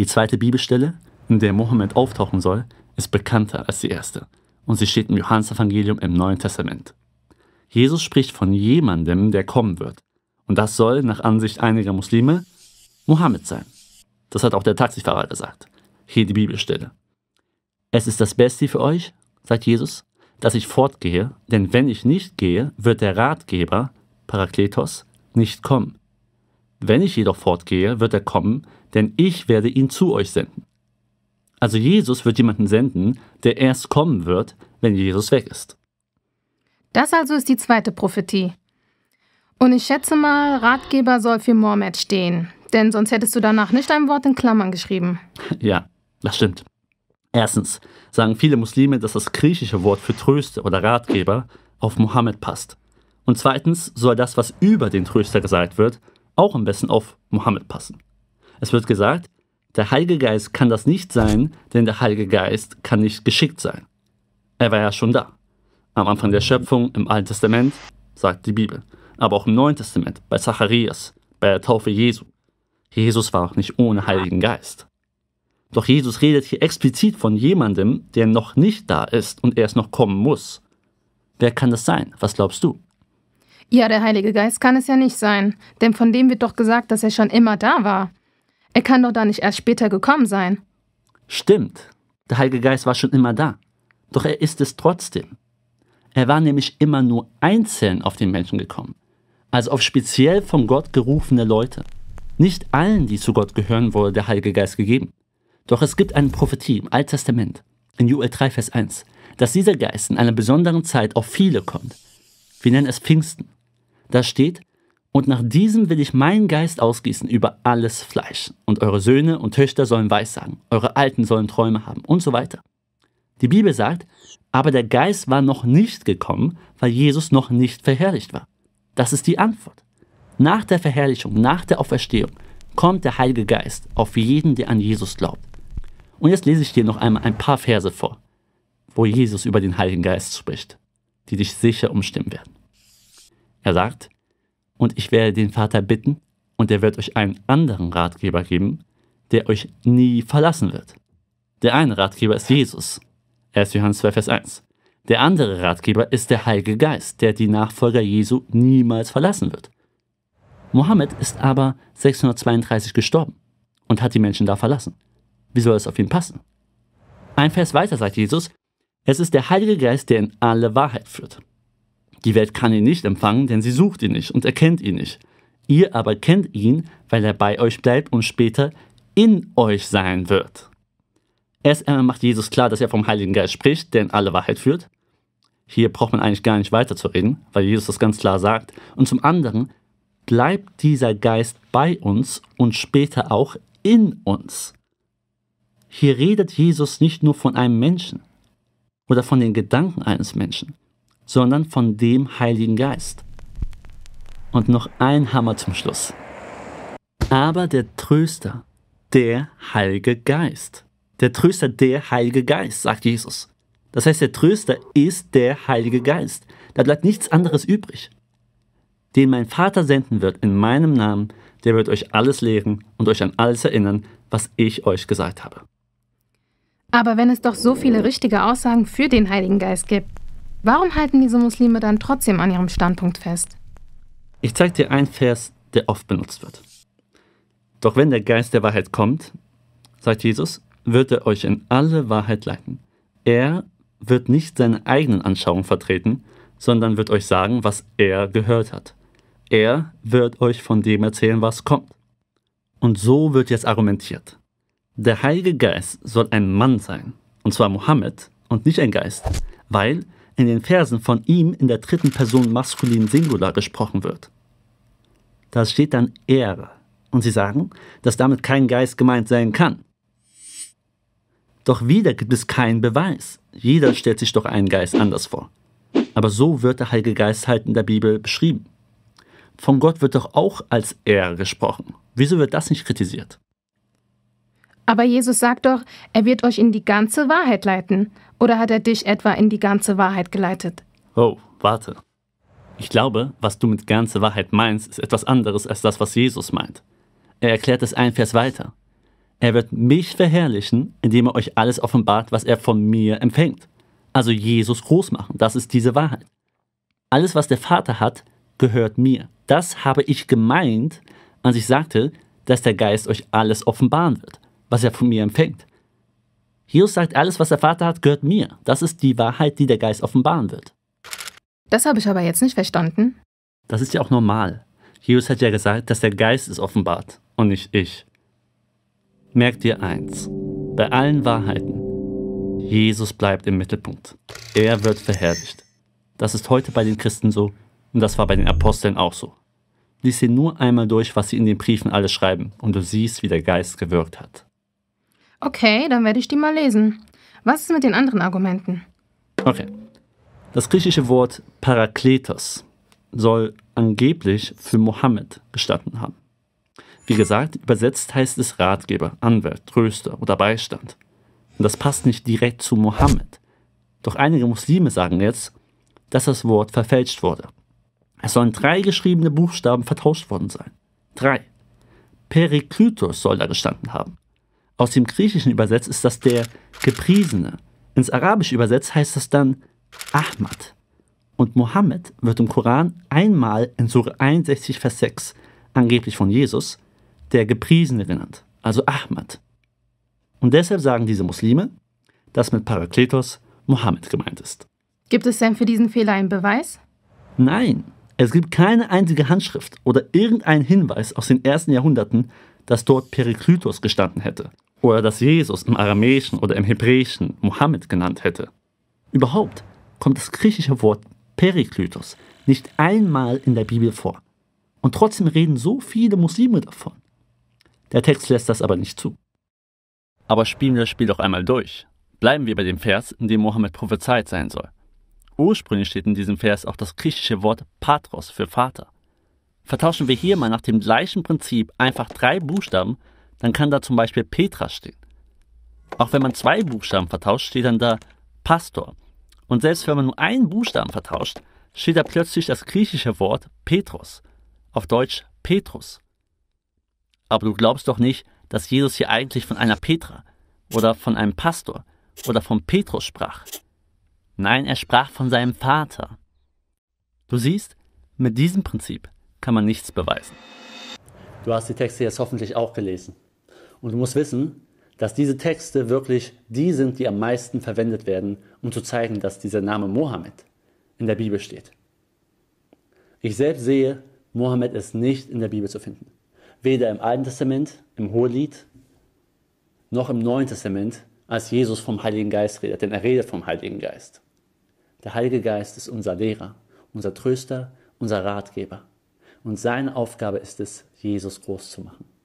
Die zweite Bibelstelle, in der Mohammed auftauchen soll, ist bekannter als die erste und sie steht im Johannesevangelium im Neuen Testament. Jesus spricht von jemandem, der kommen wird. Und das soll nach Ansicht einiger Muslime Mohammed sein. Das hat auch der Taxifahrer gesagt. Hier die Bibelstelle. Es ist das Beste für euch, sagt Jesus, dass ich fortgehe, denn wenn ich nicht gehe, wird der Ratgeber, Parakletos, nicht kommen. Wenn ich jedoch fortgehe, wird er kommen, denn ich werde ihn zu euch senden. Also Jesus wird jemanden senden, der erst kommen wird, wenn Jesus weg ist. Das also ist die zweite Prophetie. Und ich schätze mal, Ratgeber soll für Mohammed stehen, denn sonst hättest du danach nicht ein Wort in Klammern geschrieben. Ja, das stimmt. Erstens sagen viele Muslime, dass das griechische Wort für Tröster oder Ratgeber auf Mohammed passt. Und zweitens soll das, was über den Tröster gesagt wird, auch am besten auf Mohammed passen. Es wird gesagt, der Heilige Geist kann das nicht sein, denn der Heilige Geist kann nicht geschickt sein. Er war ja schon da. Am Anfang der Schöpfung im Alten Testament, sagt die Bibel, aber auch im Neuen Testament, bei Zacharias, bei der Taufe Jesu. Jesus war auch nicht ohne Heiligen Geist. Doch Jesus redet hier explizit von jemandem, der noch nicht da ist und erst noch kommen muss. Wer kann das sein? Was glaubst du? Ja, der Heilige Geist kann es ja nicht sein, denn von dem wird doch gesagt, dass er schon immer da war. Er kann doch da nicht erst später gekommen sein. Stimmt, der Heilige Geist war schon immer da. Doch er ist es trotzdem. Er war nämlich immer nur einzeln auf den Menschen gekommen, also auf speziell von Gott gerufene Leute. Nicht allen, die zu Gott gehören, wurde der Heilige Geist gegeben. Doch es gibt eine Prophetie im Alten Testament, in Joel 3, Vers 1, dass dieser Geist in einer besonderen Zeit auf viele kommt. Wir nennen es Pfingsten. Da steht, und nach diesem will ich meinen Geist ausgießen über alles Fleisch. Und eure Söhne und Töchter sollen Weissagen, eure Alten sollen Träume haben und so weiter. Die Bibel sagt, aber der Geist war noch nicht gekommen, weil Jesus noch nicht verherrlicht war. Das ist die Antwort. Nach der Verherrlichung, nach der Auferstehung kommt der Heilige Geist auf jeden, der an Jesus glaubt. Und jetzt lese ich dir noch einmal ein paar Verse vor, wo Jesus über den Heiligen Geist spricht, die dich sicher umstimmen werden. Er sagt, und ich werde den Vater bitten, und er wird euch einen anderen Ratgeber geben, der euch nie verlassen wird. Der eine Ratgeber ist Jesus. 1. Johannes 2, Vers 1. Der andere Ratgeber ist der Heilige Geist, der die Nachfolger Jesu niemals verlassen wird. Mohammed ist aber 632 gestorben und hat die Menschen da verlassen. Wie soll es auf ihn passen? Ein Vers weiter sagt Jesus, es ist der Heilige Geist, der in alle Wahrheit führt. Die Welt kann ihn nicht empfangen, denn sie sucht ihn nicht und erkennt ihn nicht. Ihr aber kennt ihn, weil er bei euch bleibt und später in euch sein wird. Erst einmal macht Jesus klar, dass er vom Heiligen Geist spricht, der in alle Wahrheit führt. Hier braucht man eigentlich gar nicht weiter zu reden, weil Jesus das ganz klar sagt. Und zum anderen bleibt dieser Geist bei uns und später auch in uns. Hier redet Jesus nicht nur von einem Menschen oder von den Gedanken eines Menschen sondern von dem Heiligen Geist. Und noch ein Hammer zum Schluss. Aber der Tröster, der Heilige Geist. Der Tröster, der Heilige Geist, sagt Jesus. Das heißt, der Tröster ist der Heilige Geist. Da bleibt nichts anderes übrig. Den mein Vater senden wird in meinem Namen, der wird euch alles lehren und euch an alles erinnern, was ich euch gesagt habe. Aber wenn es doch so viele richtige Aussagen für den Heiligen Geist gibt, Warum halten diese Muslime dann trotzdem an ihrem Standpunkt fest? Ich zeige dir einen Vers, der oft benutzt wird. Doch wenn der Geist der Wahrheit kommt, sagt Jesus, wird er euch in alle Wahrheit leiten. Er wird nicht seine eigenen Anschauungen vertreten, sondern wird euch sagen, was er gehört hat. Er wird euch von dem erzählen, was kommt. Und so wird jetzt argumentiert. Der Heilige Geist soll ein Mann sein, und zwar Mohammed und nicht ein Geist, weil in den Versen von ihm in der dritten Person maskulin Singular gesprochen wird. Da steht dann er und sie sagen, dass damit kein Geist gemeint sein kann. Doch wieder gibt es keinen Beweis. Jeder stellt sich doch einen Geist anders vor. Aber so wird der Heilige Geist halt in der Bibel beschrieben. Von Gott wird doch auch als er gesprochen. Wieso wird das nicht kritisiert? Aber Jesus sagt doch, er wird euch in die ganze Wahrheit leiten. Oder hat er dich etwa in die ganze Wahrheit geleitet? Oh, warte. Ich glaube, was du mit ganze Wahrheit meinst, ist etwas anderes als das, was Jesus meint. Er erklärt es ein Vers weiter. Er wird mich verherrlichen, indem er euch alles offenbart, was er von mir empfängt. Also Jesus groß machen, das ist diese Wahrheit. Alles, was der Vater hat, gehört mir. Das habe ich gemeint, als ich sagte, dass der Geist euch alles offenbaren wird was er von mir empfängt. Jesus sagt, alles, was der Vater hat, gehört mir. Das ist die Wahrheit, die der Geist offenbaren wird. Das habe ich aber jetzt nicht verstanden. Das ist ja auch normal. Jesus hat ja gesagt, dass der Geist es offenbart und nicht ich. Merkt dir eins, bei allen Wahrheiten, Jesus bleibt im Mittelpunkt. Er wird verherrlicht. Das ist heute bei den Christen so und das war bei den Aposteln auch so. Lies dir nur einmal durch, was sie in den Briefen alles schreiben und du siehst, wie der Geist gewirkt hat. Okay, dann werde ich die mal lesen. Was ist mit den anderen Argumenten? Okay. Das griechische Wort Parakletos soll angeblich für Mohammed gestanden haben. Wie gesagt, übersetzt heißt es Ratgeber, Anwalt, Tröster oder Beistand. Und das passt nicht direkt zu Mohammed. Doch einige Muslime sagen jetzt, dass das Wort verfälscht wurde. Es sollen drei geschriebene Buchstaben vertauscht worden sein. Drei. Periklytos soll da gestanden haben aus dem Griechischen übersetzt, ist das der Gepriesene. Ins Arabische übersetzt heißt das dann Ahmad. Und Mohammed wird im Koran einmal in Surah 61, Vers 6, angeblich von Jesus, der Gepriesene genannt, also Ahmad. Und deshalb sagen diese Muslime, dass mit Parakletos Mohammed gemeint ist. Gibt es denn für diesen Fehler einen Beweis? Nein, es gibt keine einzige Handschrift oder irgendeinen Hinweis aus den ersten Jahrhunderten, dass dort Periklytos gestanden hätte oder dass Jesus im Aramäischen oder im Hebräischen Mohammed genannt hätte. Überhaupt kommt das griechische Wort Periklytos nicht einmal in der Bibel vor. Und trotzdem reden so viele Muslime davon. Der Text lässt das aber nicht zu. Aber spielen wir das Spiel doch einmal durch. Bleiben wir bei dem Vers, in dem Mohammed prophezeit sein soll. Ursprünglich steht in diesem Vers auch das griechische Wort Patros für Vater. Vertauschen wir hier mal nach dem gleichen Prinzip einfach drei Buchstaben, dann kann da zum Beispiel Petra stehen. Auch wenn man zwei Buchstaben vertauscht, steht dann da Pastor. Und selbst wenn man nur einen Buchstaben vertauscht, steht da plötzlich das griechische Wort Petrus. auf Deutsch Petrus. Aber du glaubst doch nicht, dass Jesus hier eigentlich von einer Petra oder von einem Pastor oder von Petrus sprach. Nein, er sprach von seinem Vater. Du siehst, mit diesem Prinzip kann man nichts beweisen. Du hast die Texte jetzt hoffentlich auch gelesen. Und du musst wissen, dass diese Texte wirklich die sind, die am meisten verwendet werden, um zu zeigen, dass dieser Name Mohammed in der Bibel steht. Ich selbst sehe, Mohammed ist nicht in der Bibel zu finden. Weder im Alten Testament, im Hohelied, noch im Neuen Testament, als Jesus vom Heiligen Geist redet, denn er redet vom Heiligen Geist. Der Heilige Geist ist unser Lehrer, unser Tröster, unser Ratgeber. Und seine Aufgabe ist es, Jesus groß zu machen.